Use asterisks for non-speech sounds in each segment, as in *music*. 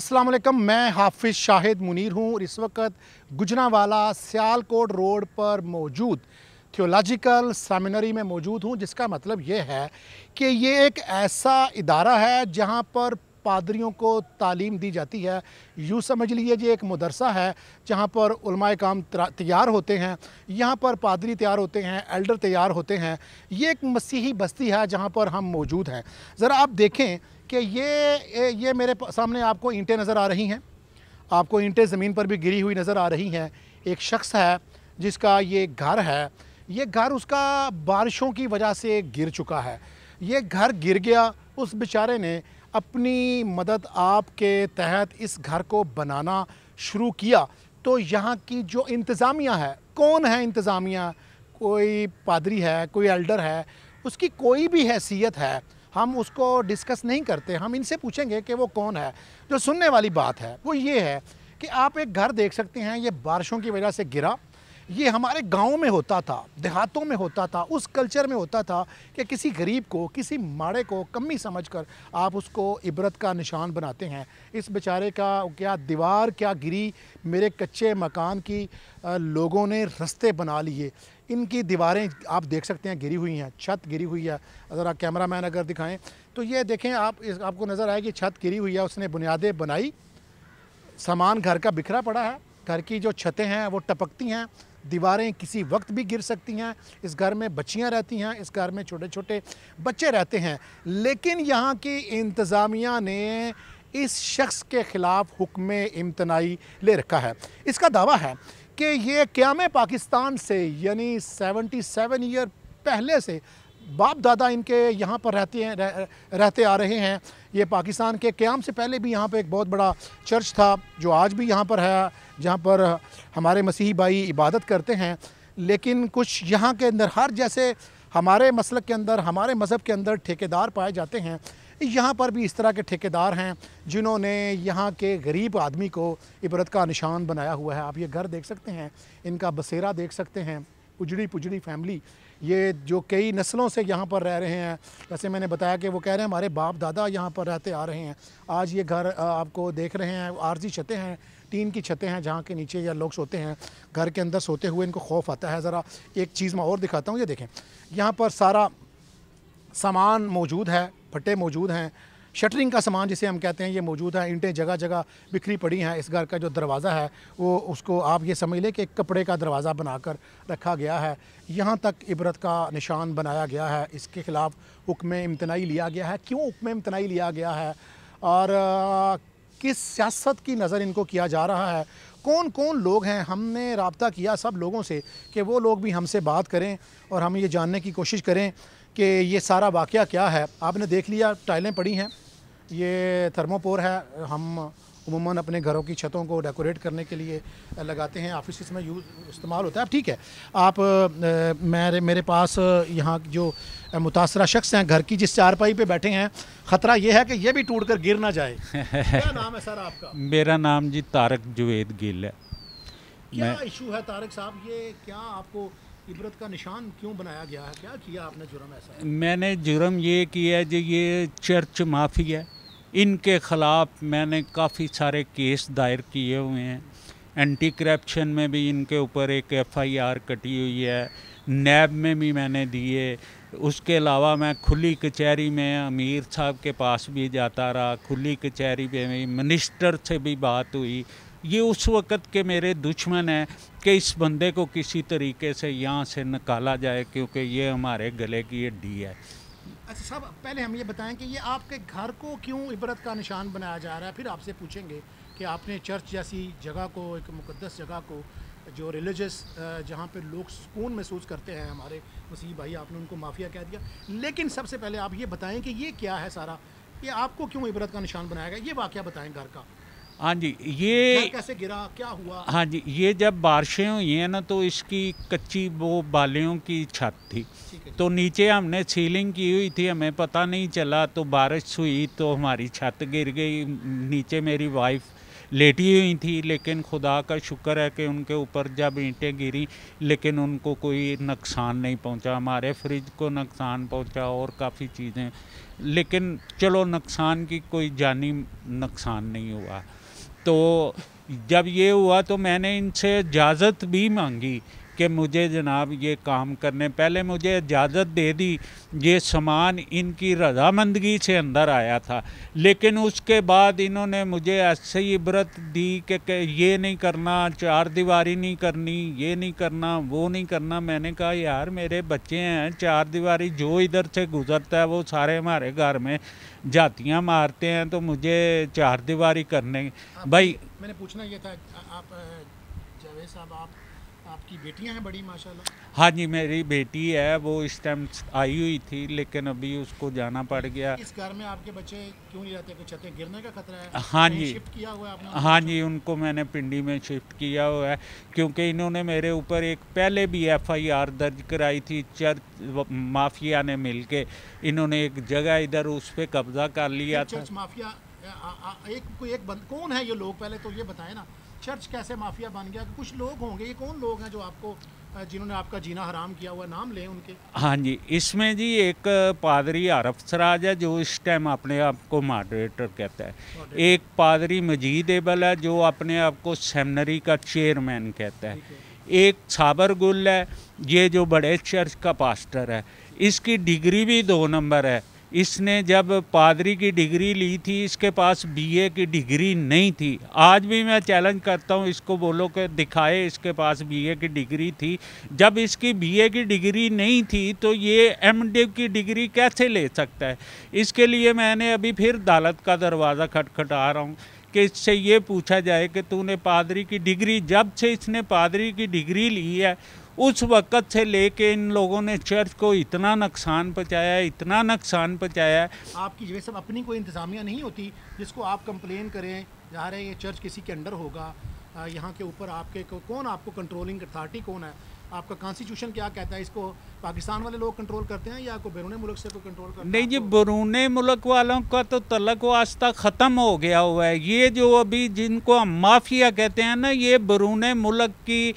अस्सलाम वालेकुम मैं हाफिज़ शाहिद मुनीर हूँ इस वक्त गुजरावाला सियालकोट रोड पर मौजूद थियोलॉजिकल सेमिनरी में मौजूद हूँ जिसका मतलब ये है कि ये एक ऐसा इदारा है जहाँ पर पादरियों को तालीम दी जाती है यूँ समझ लीजिए ये एक मदरसा है जहाँ पर काम तैयार होते हैं यहाँ पर पादरी तैयार होते हैं एल्डर तैयार होते हैं ये एक मसीही बस्ती है जहाँ पर हम मौजूद हैं ज़रा आप देखें कि ये ये मेरे सामने आपको ईंटें नज़र आ रही हैं आपको ईंटें ज़मीन पर भी गिरी हुई नज़र आ रही हैं एक शख्स है जिसका ये घर है ये घर उसका बारिशों की वजह से गिर चुका है ये घर गिर गया उस बेचारे ने अपनी मदद आपके तहत इस घर को बनाना शुरू किया तो यहाँ की जो इंतज़ामिया है कौन है इंतज़ामिया कोई पादरी है कोई एल्डर है उसकी कोई भी हैसियत है हम उसको डिस्कस नहीं करते हम इनसे पूछेंगे कि वो कौन है जो सुनने वाली बात है वो ये है कि आप एक घर देख सकते हैं ये बारिशों की वजह से गिरा ये हमारे गाँव में होता था देहातों में होता था उस कल्चर में होता था कि किसी गरीब को किसी माड़े को कमी समझकर आप उसको इबरत का निशान बनाते हैं इस बेचारे का क्या दीवार क्या गिरी मेरे कच्चे मकान की लोगों ने रस्ते बना लिए इनकी दीवारें आप देख सकते हैं गिरी हुई हैं छत गिरी हुई है अगर आप कैमरा मैन अगर दिखाएं तो ये देखें आप इस, आपको नज़र आए कि छत गिरी हुई है उसने बुनियादें बनाई सामान घर का बिखरा पड़ा है घर की जो छतें हैं वो टपकती हैं दीवारें किसी वक्त भी गिर सकती हैं इस घर में बच्चियाँ रहती हैं इस घर में छोटे छोटे बच्चे रहते हैं लेकिन यहाँ की इंतज़ामिया ने इस शख्स के ख़िलाफ़ हुक्म इम्तनाई ले रखा है इसका दावा है कि ये क्याम पाकिस्तान से यानी 77 ईयर पहले से बाप दादा इनके यहाँ पर रहते हैं रह, रहते आ रहे हैं ये पाकिस्तान के क्याम से पहले भी यहाँ पर एक बहुत बड़ा चर्च था जो आज भी यहाँ पर है जहाँ पर हमारे मसीही भाई इबादत करते हैं लेकिन कुछ यहाँ के नरहार जैसे हमारे मसल के अंदर हमारे मज़हब के अंदर ठेकेदार पाए जाते हैं यहाँ पर भी इस तरह के ठेकेदार हैं जिन्होंने यहाँ के गरीब आदमी को इबरत का निशान बनाया हुआ है आप ये घर देख सकते हैं इनका बसेरा देख सकते हैं उजड़ी पुजड़ी फैमिली ये जो कई नस्लों से यहाँ पर रह रहे हैं जैसे मैंने बताया कि वो कह रहे हैं हमारे बाप दादा यहाँ पर रहते आ रहे हैं आज ये घर आपको देख रहे हैं आरजी छतें हैं टीन की छतें हैं जहाँ के नीचे या लोग सोते हैं घर के अंदर सोते हुए इनको खौफ आता है ज़रा एक चीज़ मैं और दिखाता हूँ ये देखें यहाँ पर सारा सामान मौजूद है भट्टे मौजूद हैं शटरिंग का सामान जिसे हम कहते हैं ये मौजूद है इंटें जगह जगह बिखरी पड़ी हैं इस घर का जो दरवाज़ा है वो उसको आप ये समझ लें कि कपड़े का दरवाज़ा बनाकर रखा गया है यहाँ तक इबरत का निशान बनाया गया है इसके ख़िलाफ़ हुक्म इम्तनाई लिया गया है क्यों हुक्म इम्तनाई लिया गया है और किस सियासत की नज़र इनको किया जा रहा है कौन कौन लोग हैं हमने रबता किया सब लोगों से कि वो लोग भी हमसे बात करें और हम ये जानने की कोशिश करें कि ये सारा वाक़ क्या है आपने देख लिया टाइलें पड़ी हैं ये थर्मोपोर है हम उमूमन अपने घरों की छतों को डेकोरेट करने के लिए लगाते हैं ऑफिस में यूज़ इस्तेमाल होता है ठीक है आप मेरे मेरे पास यहाँ जो मुतासरा शख्स हैं घर की जिस चारपाई पे बैठे हैं ख़तरा ये है कि ये भी टूट कर गिर ना जाए क्या *laughs* नाम है सर आपका मेरा नाम जी तारक जुवेद गिल है क्या इशू है तारक साहब ये क्या आपको इबरत का निशान क्यों बनाया गया है क्या किया आपने जुर्म ऐसा मैंने जुर्म ये किया है जो ये चर्च माफी है इनके ख़िलाफ़ मैंने काफ़ी सारे केस दायर किए हुए हैं एंटी करप्शन में भी इनके ऊपर एक एफआईआर कटी हुई है नैब में भी मैंने दिए उसके अलावा मैं खुली कचहरी में अमीर साहब के पास भी जाता रहा खुली कचहरी में भी मिनिस्टर से भी बात हुई ये उस वक़्त के मेरे दुश्मन हैं कि इस बंदे को किसी तरीके से यहाँ से निकाला जाए क्योंकि ये हमारे गले की ये डी है अच्छा साहब पहले हम ये बताएं कि ये आपके घर को क्यों इबरत का निशान बनाया जा रहा है फिर आपसे पूछेंगे कि आपने चर्च जैसी जगह को एक मुकदस जगह को जो रिलीजस जहाँ पे लोग सुकून महसूस करते हैं हमारे वसी भाई आपने उनको माफिया कह दिया लेकिन सबसे पहले आप ये बताएं कि ये क्या है सारा ये आपको क्यों इबरत का निशान बनाया गया ये वाक़ बताएँ घर का हाँ जी ये कैसे गिरा क्या हुआ हाँ जी ये जब बारिशें हुई हैं ना तो इसकी कच्ची वो बालियों की छत थी तो नीचे हमने सीलिंग की हुई थी हमें पता नहीं चला तो बारिश हुई तो हमारी छत गिर गई नीचे मेरी वाइफ लेटी हुई थी लेकिन खुदा का शुक्र है कि उनके ऊपर जब ईंटें गिरी लेकिन उनको कोई नुकसान नहीं पहुंचा हमारे फ्रिज को नुकसान पहुंचा और काफ़ी चीज़ें लेकिन चलो नुकसान की कोई जानी नुकसान नहीं हुआ तो जब ये हुआ तो मैंने इनसे इजाज़त भी मांगी कि मुझे जनाब ये काम करने पहले मुझे इजाज़त दे दी ये सामान इनकी रजामंदगी से अंदर आया था लेकिन उसके बाद इन्होंने मुझे ऐसे ही इबरत दी कि, ये नहीं करना चार दीवारी नहीं करनी ये नहीं करना वो नहीं करना मैंने कहा यार मेरे बच्चे हैं चार दीवारी जो इधर से गुज़रता है वो सारे हमारे घर में जातियाँ मारते हैं तो मुझे चार दीवारी करने भाई मैंने पूछना ये था आप जावेद साहब आप आपकी बेटियां हैं बड़ी माशाल्लाह हाँ जी मेरी बेटी है वो इस टाइम आई हुई थी लेकिन अभी उसको जाना पड़ गया इस घर में आपके बच्चे क्यों नहीं रहते कुछ गिरने का खतरा है हाँ जी शिफ्ट किया हुआ है आपने हाँ जी उनको मैंने पिंडी में शिफ्ट किया हुआ है क्योंकि इन्होंने मेरे ऊपर एक पहले भी एफ दर्ज कराई थी चर्च माफिया ने मिल इन्होंने एक जगह इधर उस पर कब्जा कर लिया था माफिया एक कोई एक बंद कौन है ये लोग पहले तो ये बताए ना चर्च कैसे माफिया बन गया कुछ लोग होंगे ये कौन लोग हैं जो आपको जिन्होंने आपका जीना हराम किया हुआ नाम लें उनके हाँ जी इसमें जी एक पादरी आरफ सराज है जो इस टाइम अपने आप को मॉडरेटर कहता है एक पादरी मजीद एबल है जो अपने आप को सेमनरी का चेयरमैन कहता है एक छाबर गुल है ये जो बड़े चर्च का पास्टर है इसकी डिग्री भी दो नंबर है इसने जब पादरी की डिग्री ली थी इसके पास बीए की डिग्री नहीं थी आज भी मैं चैलेंज करता हूँ इसको बोलो कि दिखाए इसके पास बीए की डिग्री थी जब इसकी बीए की डिग्री नहीं थी तो ये एमडी की डिग्री कैसे ले सकता है इसके लिए मैंने अभी फिर अदालत का दरवाज़ा खटखटा रहा हूँ कि इससे ये पूछा जाए कि तूने पादरी की डिग्री जब से इसने पादरी की डिग्री ली है उस वक़्त से लेके इन लोगों ने चर्च को इतना नुकसान पहुँचाया इतना नुकसान पहुँचाया आपकी जो सब अपनी कोई इंतज़ामिया नहीं होती जिसको आप कंप्लेन करें जा रहे हैं ये चर्च किसी के अंडर होगा यहाँ के ऊपर आपके को, कौन आपको कंट्रोलिंग अथॉरिटी कौन है आपका कॉन्स्टिट्यूशन क्या कहता है इसको पाकिस्तान वाले लोग कंट्रोल करते हैं या को बैरून मुल्क से कोई कंट्रोल करते नहीं जी बैरून मुल्क वालों का तो तलक वास्ता ख़त्म हो गया हुआ है ये जो अभी जिनको हम माफिया कहते हैं ना ये बैरून मुल्क की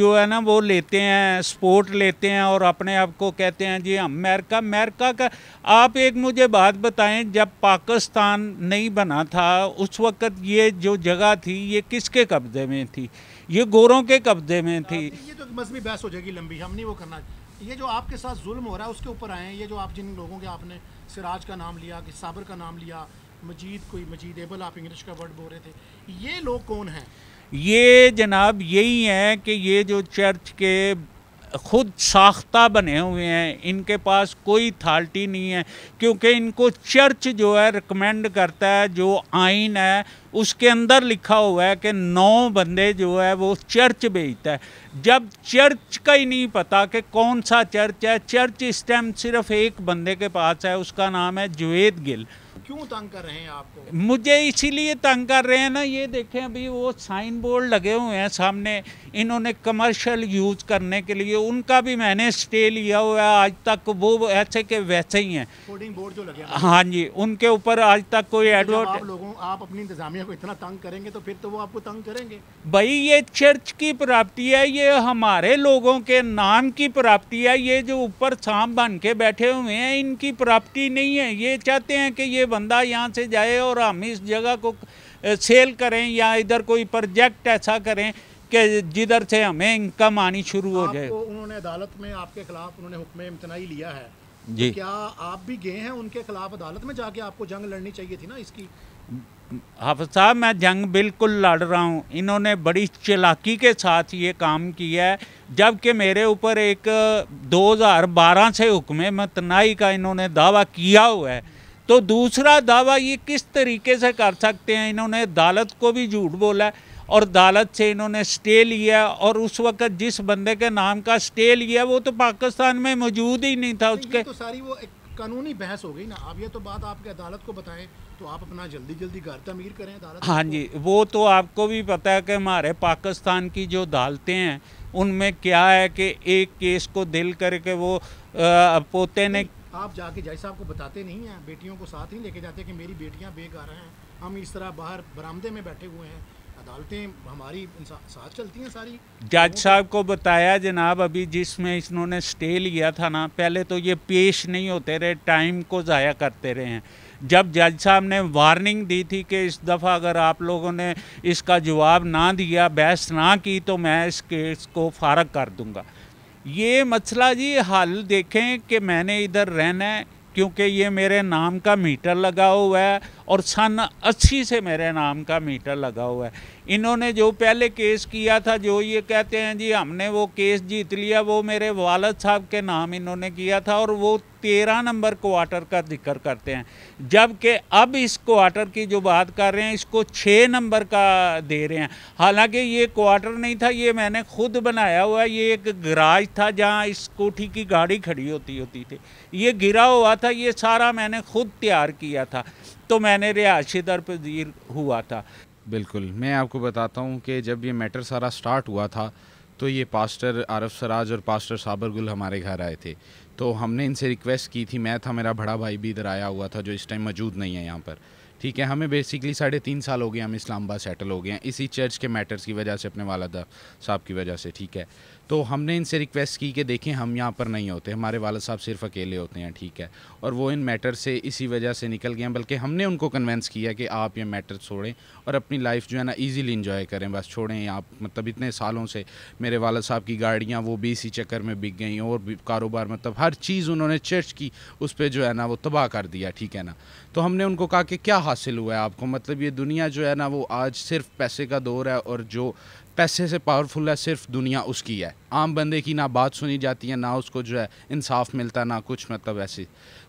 जो है ना वो लेते हैं सपोर्ट लेते हैं और अपने आप को कहते हैं जी अमेरिका अमेरिका का आप एक मुझे बात बताएं जब पाकिस्तान नहीं बना था उस वक़्त ये जो जगह थी ये किसके कब्ज़े में थी ये गोरों के कब्ज़े में थी ये तो मजहबी बहस हो जाएगी लंबी हम नहीं वो करना ये जो आपके साथ जुल्म हो रहा है उसके ऊपर आए हैं ये जो आप जिन लोगों के आपने सिराज का नाम लिया कि साबर का नाम लिया मजीद कोई मजीद एबल आप इंग्लिश का वर्ड बोल रहे थे ये लोग कौन हैं ये जनाब यही हैं कि ये जो चर्च के खुद साख्ता बने हुए हैं इनके पास कोई थाल्टी नहीं है क्योंकि इनको चर्च जो है रिकमेंड करता है जो आइन है उसके अंदर लिखा हुआ है कि नौ बंदे जो है वो चर्च भेजता है जब चर्च का ही नहीं पता कि कौन सा चर्च है चर्च इस टाइम सिर्फ एक बंदे के पास है उसका नाम है जुवेद गिल क्यों तंग कर रहे हैं आपको मुझे इसीलिए तंग कर रहे हैं ना ये देखें अभी वो साइन बोर्ड लगे हुए हैं सामने इन्होंने कमर्शियल यूज़ करने के लिए उनका भी मैंने स्टे लिया हुआ है आज तक वो ऐसे के वैसे ही हैं बोर्ड जो लगे हाँ जी उनके ऊपर आज तक कोई एडवर्ट तो लोगों आप अपनी इंतजामिया को इतना तंग करेंगे तो फिर तो वो आपको तंग करेंगे भाई ये चर्च की प्राप्ति है ये हमारे लोगों के नाम की प्राप्ति है ये जो ऊपर सांप बन के बैठे हुए हैं इनकी प्राप्ति नहीं है ये चाहते हैं कि ये बंदा यहाँ से जाए और हम इस जगह को सेल करें या इधर कोई प्रोजेक्ट ऐसा करें कि जिधर से हमें इनकम आनी शुरू हो जाए उन्होंने अदालत में आपके खिलाफ उन्होंने हुक्म इम्तनाई लिया है तो जी तो क्या आप भी गए हैं उनके खिलाफ अदालत में जाके आपको जंग लड़नी चाहिए थी ना इसकी हाफज साहब मैं जंग बिल्कुल लड़ रहा हूँ इन्होंने बड़ी चलाकी के साथ ये काम किया है जबकि मेरे ऊपर एक 2012 से हुक्म मतनाई का इन्होंने दावा किया हुआ है तो दूसरा दावा ये किस तरीके से कर सकते हैं इन्होंने अदालत को भी झूठ बोला और अदालत से इन्होंने स्टे लिया और उस वक्त जिस बंदे के नाम का स्टे लिया वो तो पाकिस्तान में मौजूद ही नहीं था तो उसके तो सारी वो एक कानूनी बहस हो गई ना अब ये तो बात आपके अदालत को बताएं तो आप अपना जल्दी जल्दी घर तमीर करें अदालत हाँ जी वो तो आपको भी पता है कि हमारे पाकिस्तान की जो अदालतें हैं उनमें क्या है कि एक केस को दिल करके वो पोते ने आप जाके जाय साहब को बताते नहीं हैं बेटियों को साथ ही लेके जाते हैं कि मेरी बेटियां बेकार हैं हम इस तरह बाहर बरामदे में बैठे हुए हैं अदालतें हमारी साथ चलती हैं सारी जज साहब को बताया जनाब अभी जिसमें इन्होंने स्टे लिया था ना पहले तो ये पेश नहीं होते रहे टाइम को ज़ाया करते रहे हैं जब जज साहब ने वार्निंग दी थी कि इस दफ़ा अगर आप लोगों ने इसका जवाब ना दिया बहस ना की तो मैं इस केस को फारग कर दूंगा ये मसला जी हल देखें कि मैंने इधर रहना है क्योंकि ये मेरे नाम का मीटर लगा हुआ है और सन अस्सी से मेरे नाम का मीटर लगा हुआ है इन्होंने जो पहले केस किया था जो ये कहते हैं जी हमने वो केस जीत लिया वो मेरे वालद साहब के नाम इन्होंने किया था और वो तेरह नंबर क्वार्टर का जिक्र करते हैं जबकि अब इस क्वार्टर की जो बात कर रहे हैं इसको छः नंबर का दे रहे हैं हालांकि ये क्वार्टर नहीं था ये मैंने खुद बनाया हुआ ये एक गराज था जहाँ स्कूटी की गाड़ी खड़ी होती होती थी ये गिरा हुआ था ये सारा मैंने खुद तैयार किया था तो मैंने रिहायशी दर पजीर हुआ था बिल्कुल मैं आपको बताता हूँ कि जब ये मैटर सारा स्टार्ट हुआ था तो ये पास्टर आरफ सराज और पास्टर साबर गुल हमारे घर आए थे तो हमने इनसे रिक्वेस्ट की थी मैं था मेरा बड़ा भाई भी इधर आया हुआ था जो इस टाइम मौजूद नहीं है यहाँ पर ठीक है हमें बेसिकली साढ़े तीन साल हो गए हम इस्लामाबाद सेटल हो गए हैं इसी चर्च के मैटर्स की वजह से अपने वालदा साहब की वजह से ठीक है तो हमने इनसे रिक्वेस्ट की कि देखें हम यहाँ पर नहीं होते हमारे वाल साहब सिर्फ अकेले होते हैं ठीक है और वो इन मैटर से इसी वजह से निकल गए हैं बल्कि हमने उनको कन्वेंस किया कि आप ये मैटर छोड़ें और अपनी लाइफ जो है ना ईज़िली इंजॉय करें बस छोड़ें आप मतलब इतने सालों से मेरे वालद साहब की गाड़ियाँ वो भी इसी चक्कर में बिक गई और कारोबार मतलब हर चीज़ उन्होंने चर्च की उस पर जो है ना वो तबाह कर दिया ठीक है ना तो हमने उनको कहा कि क्या हासिल हुआ है आपको मतलब ये दुनिया जो है ना वो आज सिर्फ पैसे का दौर है और जो पैसे से पावरफुल है सिर्फ दुनिया उसकी है आम बंदे की ना बात सुनी जाती है ना उसको जो है इंसाफ मिलता ना कुछ मतलब ऐसे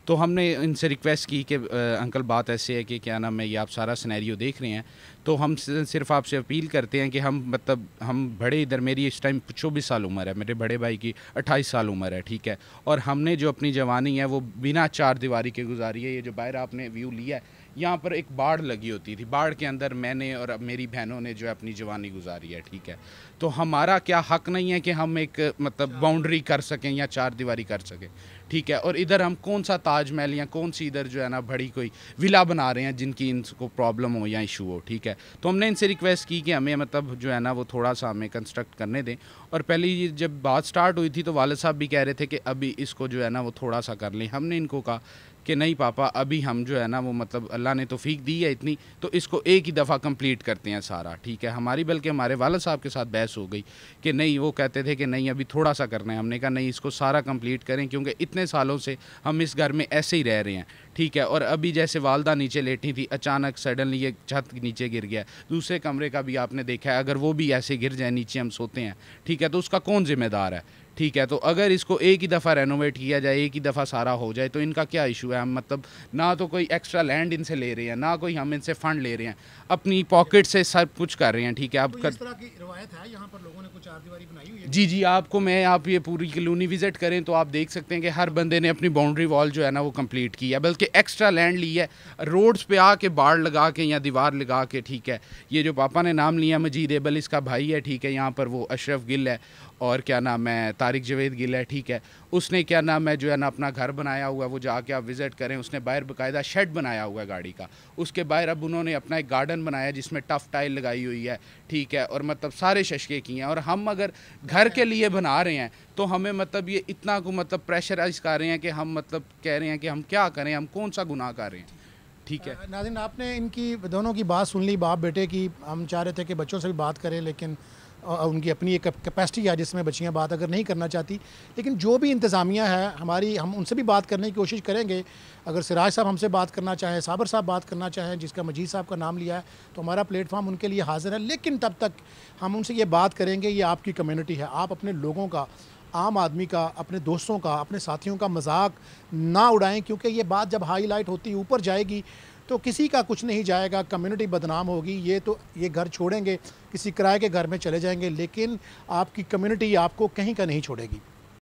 तो हमने इनसे रिक्वेस्ट की कि अंकल बात ऐसे है कि क्या नाम है ये आप सारा सिनेरियो देख रहे हैं तो हम सिर्फ आपसे अपील करते हैं कि हम मतलब हम बड़े इधर मेरी इस टाइम चौबीस साल उम्र है मेरे बड़े भाई की अट्ठाईस साल उम्र है ठीक है और हमने जो अपनी जवानी है वो बिना चार दीवारी के गुजारी है ये जो बाहर आपने व्यू लिया है यहाँ पर एक बाढ़ लगी होती थी बाढ़ के अंदर मैंने और मेरी बहनों ने जो है अपनी जवानी गुजारी है ठीक है तो हमारा क्या हक नहीं है कि हम एक मतलब हाँ। बाउंड्री कर सकें या चार दीवारी कर सकें ठीक है और इधर हम कौन सा ताजमहल या कौन सी इधर जो है ना बड़ी कोई विला बना रहे हैं जिनकी इनको प्रॉब्लम हो या इशू हो ठीक है तो हमने इनसे रिक्वेस्ट की कि हमें मतलब जो है ना वो थोड़ा सा हमें कंस्ट्रक्ट करने दें और पहले जब बात स्टार्ट हुई थी तो वालद साहब भी कह रहे थे कि अभी इसको जो है ना वो थोड़ा सा कर लें हमने इनको कहा कि नहीं पापा अभी हम जो है ना वो मतलब अल्लाह ने फीक दी है इतनी तो इसको एक ही दफ़ा कंप्लीट करते हैं सारा ठीक है हमारी बल्कि हमारे वालद साहब के साथ बहस हो गई कि नहीं वो कहते थे कि नहीं अभी थोड़ा सा करना है हमने कहा नहीं इसको सारा कंप्लीट करें क्योंकि इतने सालों से हम इस घर में ऐसे ही रह रहे हैं ठीक है और अभी जैसे वालदा नीचे लेटी थी अचानक सडनली ये छत नीचे गिर गया दूसरे कमरे का भी आपने देखा है अगर वो भी ऐसे गिर जाए नीचे हम सोते हैं ठीक है तो उसका कौन जिम्मेदार है ठीक है तो अगर इसको एक ही दफ़ा रेनोवेट किया जाए एक ही दफ़ा सारा हो जाए तो इनका क्या इशू है हम मतलब ना तो कोई एक्स्ट्रा लैंड इनसे ले रहे हैं ना कोई हम इनसे फ़ंड ले रहे हैं अपनी पॉकेट से सब कुछ कर रहे हैं ठीक है आप तो कर... है, जी जी आपको मैं आप ये पूरी कलोनी विज़िट करें तो आप देख सकते हैं कि हर बंदे ने अपनी बाउंड्री वॉल जो है ना वो कम्प्लीट की है बल्कि एक्स्ट्रा लैंड ली है रोड्स पर आके बाढ़ लगा के या दीवार लगा के ठीक है ये जो पापा ने नाम लिया मजीद एबल इसका भाई है ठीक है यहाँ पर वो अशरफ गिल है और क्या नाम है तारिक जवेद गिल है ठीक है उसने क्या नाम है जो है ना अपना घर बनाया हुआ है वो जाके आप विज़िट करें उसने बाहर बाकायदा शेड बनाया हुआ है गाड़ी का उसके बाहर अब उन्होंने अपना एक गार्डन बनाया जिसमें टफ टाइल लगाई हुई है ठीक है और मतलब सारे शशके किए हैं और हम अगर घर के लिए बना रहे हैं तो हमें मतलब ये इतना को मतलब प्रेशराइज कर रहे हैं कि हम मतलब कह रहे हैं कि हम क्या करें हम कौन सा गुनाह कर रहे हैं ठीक है नाजिन आपने इनकी दोनों की बात सुन ली बाप बेटे की हम चाह रहे थे कि बच्चों से भी बात करें लेकिन उनकी अपनी एक कैपेसिटी है जिसमें बच्चियाँ बात अगर नहीं करना चाहती लेकिन जो भी इंतज़ामिया है हमारी हम उनसे भी बात करने की कोशिश करेंगे अगर सिराज साहब हमसे बात करना चाहें साबर साहब बात करना चाहें जिसका मजीद साहब का नाम लिया है तो हमारा प्लेटफॉर्म उनके लिए हाजिर है लेकिन तब तक हम उनसे ये बात करेंगे ये आपकी कम्यूनिटी है आप अपने लोगों का आम आदमी का अपने दोस्तों का अपने साथियों का मजाक ना उड़ाएं क्योंकि ये बात जब हाईलाइट होती ऊपर जाएगी तो किसी का कुछ नहीं जाएगा कम्युनिटी बदनाम होगी ये तो ये घर छोड़ेंगे किसी किराए के घर में चले जाएंगे लेकिन आपकी कम्युनिटी आपको कहीं का नहीं छोड़ेगी